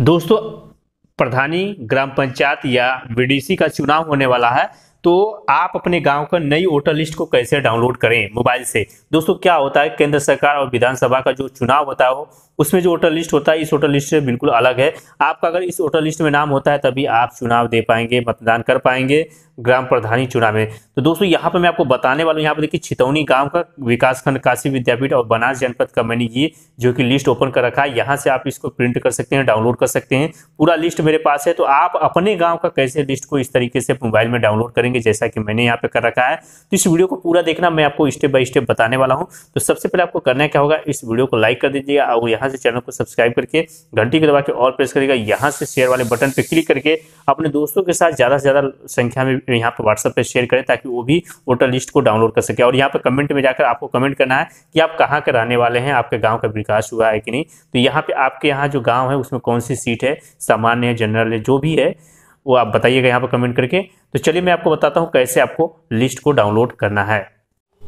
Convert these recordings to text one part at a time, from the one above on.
दोस्तों प्रधानी ग्राम पंचायत या वीडीसी का चुनाव होने वाला है तो आप अपने गांव का नई वोटर लिस्ट को कैसे डाउनलोड करें मोबाइल से दोस्तों क्या होता है केंद्र सरकार और विधानसभा का जो चुनाव होता है उसमें जो वोटर लिस्ट होता है इस वोटर लिस्ट से बिल्कुल अलग है आपका अगर इस वोटर लिस्ट में नाम होता है तभी आप चुनाव दे पाएंगे मतदान कर पाएंगे ग्राम प्रधानी चुनाव में तो दोस्तों यहाँ पर मैं आपको बताने वाला हूँ यहाँ पर देखिए छितौनी गांव का विकास खंड काशी विद्यापीठ और बनास जनपद का मैंने ये जो कि लिस्ट ओपन कर रखा है यहाँ से आप इसको प्रिंट कर सकते हैं डाउनलोड कर सकते हैं पूरा लिस्ट मेरे पास है तो आप अपने गाँव का कैसे लिस्ट को इस तरीके से मोबाइल में डाउनलोड करें करेंगे जैसा कि मैंने यहाँ पे कर रखा है तो इस वीडियो को पूरा देखना मैं आपको स्टेप बाय स्टेप बताने वाला हूँ तो सबसे पहले आपको करना क्या होगा इस वीडियो को लाइक कर दीजिए और यहाँ से चैनल को सब्सक्राइब करके घंटी के दबा के और प्रेस करेगा यहाँ से शेयर वाले बटन पर क्लिक करके अपने दोस्तों के साथ ज़्यादा से ज़्यादा संख्या में यहाँ पर व्हाट्सअप पर शेयर करें ताकि वो भी वोटर लिस्ट को डाउनलोड कर सके और यहाँ पर कमेंट में जाकर आपको कमेंट करना है कि आप कहाँ के रहने वाले हैं आपके गाँव का विकास हुआ है कि नहीं तो यहाँ पर आपके यहाँ जो गाँव है उसमें कौन सी सीट है सामान्य है जनरल है जो भी है वो आप बताइएगा यहाँ पर कमेंट करके तो चलिए मैं आपको बताता हूँ कैसे आपको लिस्ट को डाउनलोड करना है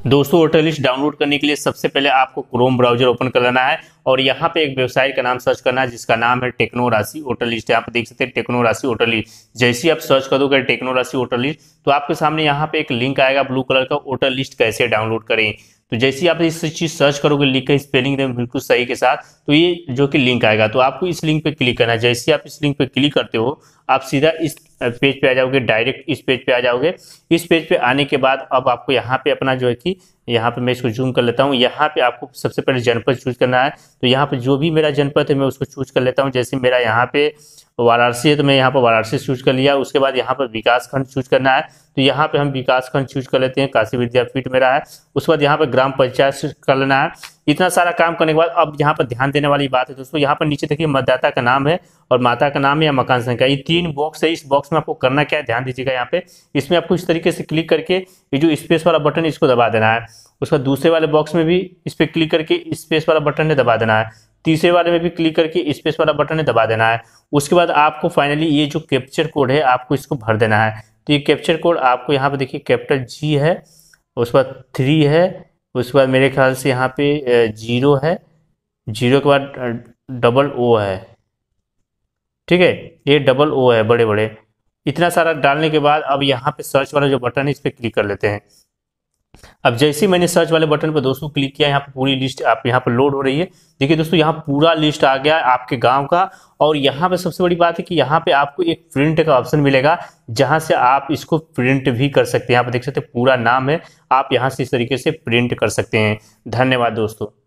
दोस्तों वोटर लिस्ट डाउनलोड करने के लिए सबसे पहले आपको क्रोम ब्राउजर ओपन कर लेना है और यहाँ पे एक वेबसाइट का नाम सर्च करना है जिसका नाम है टेक्नो राशि वोटर लिस्ट यहाँ पे देख सकते हैं टेक्नो राशि वोटर लिस्ट जैसे आप सर्च कर दोगे टेक्नो राशि वोटर लिस्ट तो आपके सामने यहाँ पे एक लिंक आएगा ब्लू कलर का वोटर लिस्ट कैसे डाउनलोड करें तो जैसे ही आप इस चीज़ सर्च करोगे लिख कर स्पेलिंग एकदम बिल्कुल सही के साथ तो ये जो कि लिंक आएगा तो आपको इस लिंक पे क्लिक करना है जैसे ही आप इस लिंक पे क्लिक करते हो आप सीधा इस पेज पे आ जाओगे डायरेक्ट इस पेज पे आ जाओगे इस पेज पे आने के बाद अब आपको यहाँ पे अपना जो है कि यहाँ पे मैं इसको जूम कर लेता हूँ यहाँ पे आपको सबसे पहले जनपद चूज करना है तो यहाँ पे जो भी मेरा जनपद है मैं उसको चूज कर लेता हूँ जैसे मेरा यहाँ पे वाराणसी है तो मैं यहाँ पर वाराणसी चूज कर लिया उसके बाद यहाँ पर विकासखंड चूज करना है तो यहाँ पे हम विकास खंड चूज कर लेते हैं काशी विद्यापीठ मेरा है उसके बाद यहाँ पर ग्राम पंचायत कर लेना है इतना सारा काम करने के बाद अब यहाँ पर ध्यान देने वाली बात है दोस्तों यहाँ पर नीचे देखिए मतदाता का नाम है और माता का नाम है या मकान संख्या ये तीन बॉक्स है इस बॉक्स में आपको करना क्या है ध्यान दीजिएगा यहाँ पे इसमें आपको इस तरीके से क्लिक करके ये जो स्पेस वाला बटन है इसको दबा देना है उसका दूसरे वाले बॉक्स में भी इस पर क्लिक करके स्पेस वाला बटन है दबा देना है तीसरे वाले में भी क्लिक करके स्पेस वाला बटन है दबा देना है उसके बाद आपको फाइनली ये जो कैप्चर कोड है आपको इसको भर देना है तो ये कैप्चर कोड आपको यहाँ पे देखिए कैपिटल जी है उसके बाद थ्री है उसके बाद मेरे ख्याल से यहाँ पे जीरो है जीरो के बाद डबल ओ है ठीक है ये डबल ओ है बड़े बड़े इतना सारा डालने के बाद अब यहाँ पे सर्च वाला जो बटन है इस पर क्लिक कर लेते हैं अब जैसे मैंने सर्च वाले बटन पर दोस्तों क्लिक किया यहाँ पर पूरी लिस्ट आप यहाँ पर लोड हो रही है देखिए दोस्तों यहाँ पूरा लिस्ट आ गया आपके गांव का और यहाँ पे सबसे बड़ी बात है कि यहाँ पे आपको एक प्रिंट का ऑप्शन मिलेगा जहाँ से आप इसको प्रिंट भी कर सकते हैं यहाँ पर देख सकते हैं पूरा नाम है आप यहाँ से इस तरीके से प्रिंट कर सकते हैं धन्यवाद दोस्तों